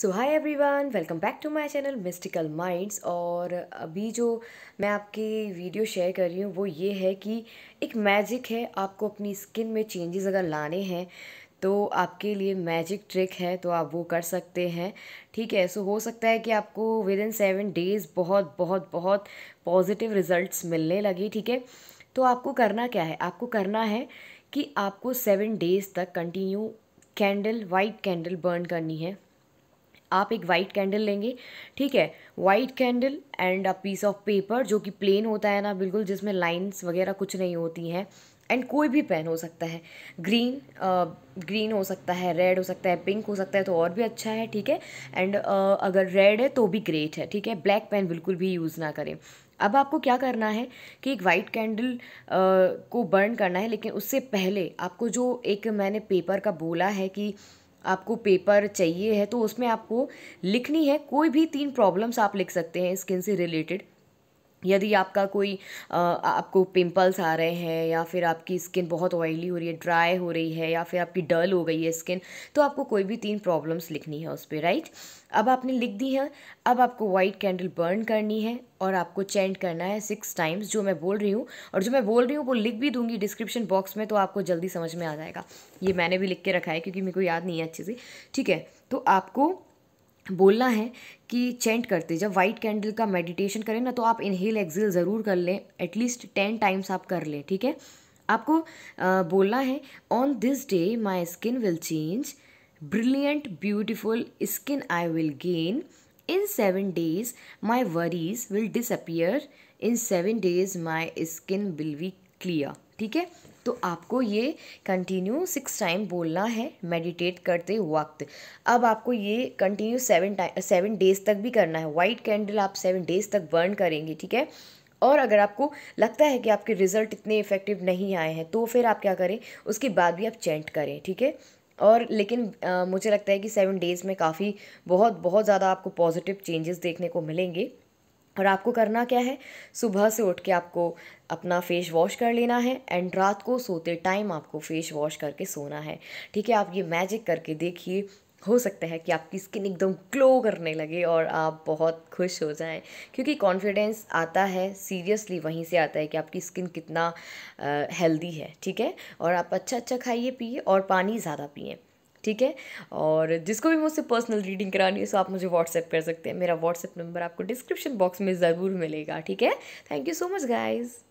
so everyone welcome back to my channel mystical minds और अभी जो मैं आपकी वीडियो शेयर कर रही हूँ वो ये है कि एक मैजिक है आपको अपनी स्किन में चेंजेस अगर लाने हैं तो आपके लिए मैजिक ट्रिक है तो आप वो कर सकते हैं ठीक है सो हो सकता है कि आपको विद इन सेवन डेज़ बहुत बहुत बहुत पॉजिटिव रिज़ल्ट मिलने लगे ठीक है तो आपको करना क्या है आपको करना है कि आपको सेवन डेज़ तक continue candle white candle burn करनी है आप एक वाइट कैंडल लेंगे ठीक है white candle and a piece of paper जो कि प्लेन होता है ना बिल्कुल जिसमें लाइंस वगैरह कुछ नहीं होती हैं एंड कोई भी पेन हो सकता है ग्रीन ग्रीन हो सकता है रेड हो सकता है पिंक हो सकता है तो और भी अच्छा है ठीक है एंड अगर रेड है तो भी ग्रेट है ठीक है ब्लैक पेन बिल्कुल भी यूज़ ना करें अब आपको क्या करना है कि एक वाइट कैंडल को बर्न करना है लेकिन उससे पहले आपको जो एक मैंने पेपर का बोला है कि आपको पेपर चाहिए है तो उसमें आपको लिखनी है कोई भी तीन प्रॉब्लम्स आप लिख सकते हैं स्किन से रिलेटेड यदि आपका कोई आपको पिंपल्स आ रहे हैं या फिर आपकी स्किन बहुत ऑयली हो रही है ड्राई हो रही है या फिर आपकी डल हो गई है स्किन तो आपको कोई भी तीन प्रॉब्लम्स लिखनी है उस पर राइट अब आपने लिख दी है अब आपको वाइट कैंडल बर्न करनी है और आपको चेंट करना है सिक्स टाइम्स जो मैं बोल रही हूँ और जो मैं बोल रही हूँ वो लिख भी दूंगी डिस्क्रिप्शन बॉक्स में तो आपको जल्दी समझ में आ जाएगा ये मैंने भी लिख के रखा है क्योंकि मेरे को याद नहीं है अच्छे से ठीक है तो आपको बोलना है कि चेंट करते जब वाइट कैंडल का मेडिटेशन करें ना तो आप इनहेल एक्सहेल ज़रूर कर लें एटलीस्ट टेन टाइम्स आप कर लें ठीक है आपको आ, बोलना है on this day my skin will change brilliant beautiful skin I will gain in seven days my worries will disappear in seven days my skin will be clear ठीक है तो आपको ये कंटिन्यू सिक्स टाइम बोलना है meditate करते वक्त अब आपको ये continue seven time seven days तक भी करना है वाइट कैंडल आप सेवन डेज़ तक बर्न करेंगे ठीक है और अगर आपको लगता है कि आपके रिज़ल्ट इतने इफ़ेक्टिव नहीं आए हैं तो फिर आप क्या करें उसके बाद भी आप चेंट करें ठीक है और लेकिन आ, मुझे लगता है कि सेवन डेज़ में काफ़ी बहुत बहुत ज़्यादा आपको पॉजिटिव चेंजेस देखने को मिलेंगे और आपको करना क्या है सुबह से उठ के आपको अपना फेस वॉश कर लेना है एंड रात को सोते टाइम आपको फेस वॉश करके सोना है ठीक है आप ये मैजिक करके देखिए हो सकता है कि आपकी स्किन एकदम ग्लो करने लगे और आप बहुत खुश हो जाएं क्योंकि कॉन्फिडेंस आता है सीरियसली वहीं से आता है कि आपकी स्किन कितना हेल्दी है ठीक है और आप अच्छा अच्छा खाइए पिए और पानी ज़्यादा पिए ठीक है और जिसको भी मुझसे पर्सनल रीडिंग करानी है सो आप मुझे व्हाट्सएप कर सकते हैं मेरा व्हाट्सएप नंबर आपको डिस्क्रिप्शन बॉक्स में ज़रूर मिलेगा ठीक है thank you so much guys